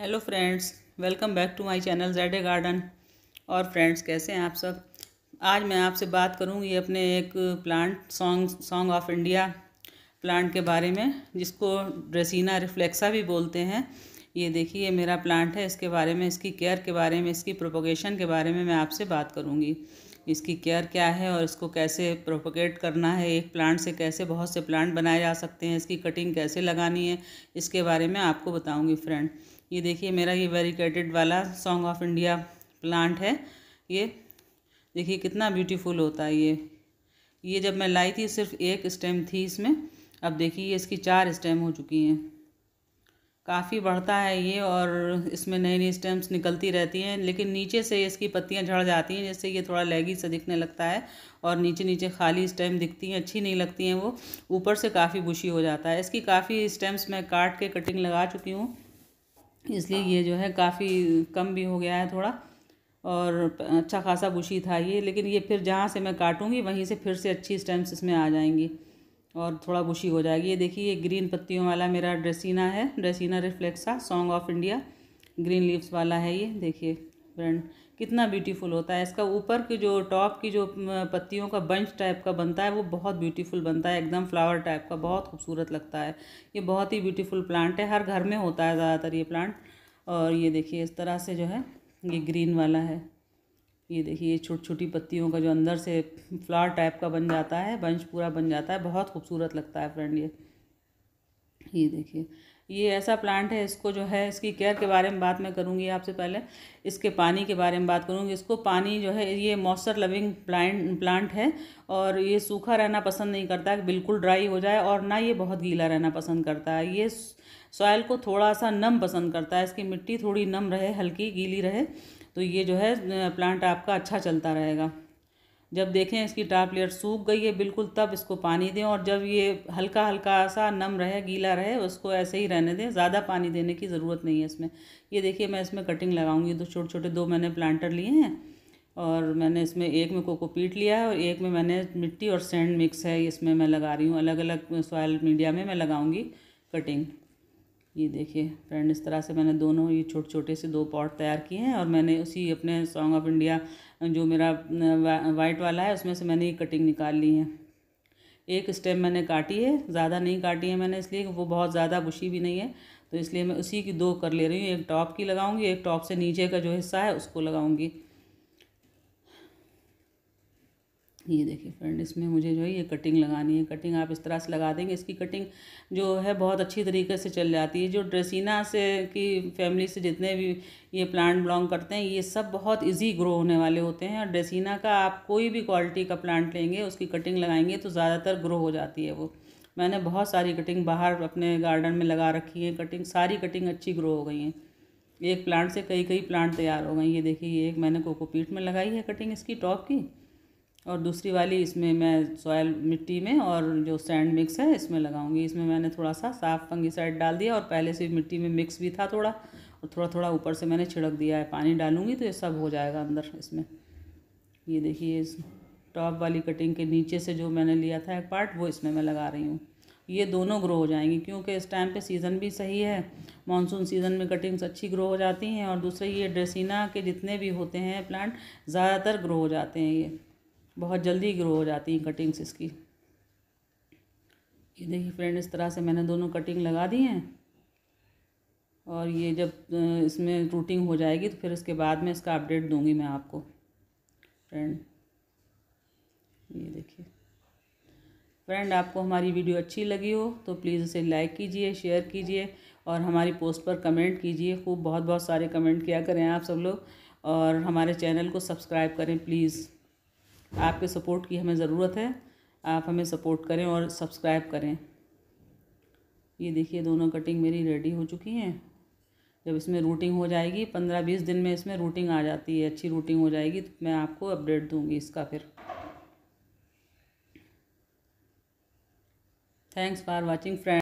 hello friends welcome back to my channel Jade Garden और friends कैसे हैं आप सब आज मैं आपसे बात करूंगी अपने एक plant song song of India plant के बारे में जिसको ड्रेसिना रिफ्लेक्सा भी बोलते हैं ये देखिए ये मेरा प्लांट है इसके बारे में इसकी केयर के बारे में इसकी प्रोपोगेशन के बारे में मैं आपसे बात करूँगी इसकी केयर क्या है और इसको कैसे प्रोपोगेट करना है एक प्लांट से कैसे बहुत से प्लांट बनाए जा सकते हैं इसकी कटिंग कैसे लगानी है इसके बारे में आपको बताऊँगी फ्रेंड ये देखिए मेरा ये वेरिकेटेड वाला सॉन्ग ऑफ इंडिया प्लांट है ये देखिए कितना ब्यूटीफुल होता है ये ये जब मैं लाई थी सिर्फ एक स्टेम थी इसमें अब देखिए इसकी चार स्टेम हो चुकी हैं काफ़ी बढ़ता है ये और इसमें नई नई स्टेम्स निकलती रहती हैं लेकिन नीचे से इसकी पत्तियां झड़ जाती हैं जैसे ये थोड़ा लेगी सा दिखने लगता है और नीचे नीचे खाली स्टेम दिखती हैं अच्छी नहीं लगती हैं वो ऊपर से काफ़ी बुशी हो जाता है इसकी काफ़ी स्टेम्स मैं काट के कटिंग लगा चुकी हूँ इसलिए ये जो है काफ़ी कम भी हो गया है थोड़ा और अच्छा खासा बुशी था ये लेकिन ये फिर जहाँ से मैं काटूँगी वहीं से फिर से अच्छी स्टेम्स इसमें आ जाएंगी और थोड़ा बुशी हो जाएगी ये देखिए ये ग्रीन पत्तियों वाला मेरा ड्रेसिना है dracaena reflexa song of India green leaves वाला है ये देखिए फ्रेंड कितना ब्यूटीफुल होता है इसका ऊपर की जो टॉप की जो पत्तियों का बंच टाइप का बनता है वो बहुत ब्यूटीफुल बनता है एकदम फ्लावर टाइप का बहुत खूबसूरत लगता है ये बहुत ही ब्यूटीफुल प्लांट है हर घर में होता है ज़्यादातर ये प्लांट और ये देखिए इस तरह से जो है ये ग्रीन वाला है ये देखिए ये छोटी छोटी पत्तियों का जो अंदर से फ्लावर टाइप का बन जाता है बंच पूरा बन जाता है बहुत खूबसूरत लगता है फ्रेंड ये ये देखिए ये ऐसा प्लांट है इसको जो है इसकी केयर के बारे में बात मैं करूँगी आपसे पहले इसके पानी के बारे में बात करूँगी इसको पानी जो है ये मॉइस्चर लविंग प्लांट प्लांट है और ये सूखा रहना पसंद नहीं करता है बिल्कुल ड्राई हो जाए और ना ये बहुत गीला रहना पसंद करता है ये सॉयल को थोड़ा सा नम पसंद करता है इसकी मिट्टी थोड़ी नम रहे हल्की गीली रहे तो ये जो है प्लांट आपका अच्छा चलता रहेगा जब देखें इसकी टाप लेयर सूख गई है बिल्कुल तब इसको पानी दें और जब ये हल्का हल्का सा नम रहे गीला रहे उसको ऐसे ही रहने दें ज़्यादा पानी देने की ज़रूरत नहीं है इसमें ये देखिए मैं इसमें कटिंग लगाऊंगी दो तो छोटे छोटे दो मैंने प्लांटर लिए हैं और मैंने इसमें एक में कोको पीट लिया है और एक में मैंने मिट्टी और सेंड मिक्स है इसमें मैं लगा रही हूँ अलग अलग सॉयल मीडिया में मैं लगाऊँगी कटिंग ये देखिए फ्रेंड इस तरह से मैंने दोनों ये छोटे छोटे से दो पॉट तैयार किए हैं और मैंने उसी अपने सॉन्ग ऑफ इंडिया जो मेरा वाइट वाला है उसमें से मैंने ये कटिंग निकाल ली है एक स्टेम मैंने काटी है ज़्यादा नहीं काटी है मैंने इसलिए वो बहुत ज़्यादा बुशी भी नहीं है तो इसलिए मैं उसी की दो कर ले रही हूँ एक टॉप की लगाऊंगी एक टॉप से नीचे का जो हिस्सा है उसको लगाऊँगी ये देखिए फ्रेंड इसमें मुझे जो है ये कटिंग लगानी है कटिंग आप इस तरह से लगा देंगे इसकी कटिंग जो है बहुत अच्छी तरीके से चल जाती है जो ड्रेसिना से की फैमिली से जितने भी ये प्लांट बिलोंग करते हैं ये सब बहुत इजी ग्रो होने वाले होते हैं और ड्रेसिना का आप कोई भी क्वालिटी का प्लांट लेंगे उसकी कटिंग लगाएंगे तो ज़्यादातर ग्रो हो जाती है वो मैंने बहुत सारी कटिंग बाहर अपने गार्डन में लगा रखी है कटिंग सारी कटिंग अच्छी ग्रो हो गई हैं एक प्लांट से कई कई प्लांट तैयार हो गए ये देखिए ये एक मैंने कोकोपीट में लगाई है कटिंग इसकी टॉप की और दूसरी वाली इसमें मैं सॉयल मिट्टी में और जो सैंड मिक्स है इसमें लगाऊंगी इसमें मैंने थोड़ा सा साफ़ फंगीसाइड डाल दिया और पहले से मिट्टी में मिक्स भी था थोड़ा और थोड़ा थोड़ा ऊपर से मैंने छिड़क दिया है पानी डालूंगी तो ये सब हो जाएगा अंदर इसमें ये देखिए इस टॉप वाली कटिंग के नीचे से जो मैंने लिया था एक पार्ट वो इसमें मैं लगा रही हूँ ये दोनों ग्रो हो जाएंगी क्योंकि इस टाइम पे सीज़न भी सही है मानसून सीज़न में कटिंग्स अच्छी ग्रो हो जाती हैं और दूसरे ये ड्रेसिना के जितने भी होते हैं प्लांट ज़्यादातर ग्रो हो जाते हैं ये बहुत जल्दी ग्रो हो जाती हैं कटिंग्स इसकी ये देखिए फ्रेंड इस तरह से मैंने दोनों कटिंग लगा दी हैं और ये जब इसमें रूटिंग हो जाएगी तो फिर उसके बाद में इसका अपडेट दूंगी मैं आपको फ्रेंड ये देखिए फ्रेंड आपको हमारी वीडियो अच्छी लगी हो तो प्लीज़ इसे लाइक कीजिए शेयर कीजिए और हमारी पोस्ट पर कमेंट कीजिए खूब बहुत बहुत सारे कमेंट किया करें आप सब लोग और हमारे चैनल को सब्सक्राइब करें प्लीज़ आपके सपोर्ट की हमें ज़रूरत है आप हमें सपोर्ट करें और सब्सक्राइब करें ये देखिए दोनों कटिंग मेरी रेडी हो चुकी हैं जब इसमें रूटिंग हो जाएगी पंद्रह बीस दिन में इसमें रूटिंग आ जाती है अच्छी रूटिंग हो जाएगी तो मैं आपको अपडेट दूंगी इसका फिर थैंक्स फॉर वाचिंग फ्रेंड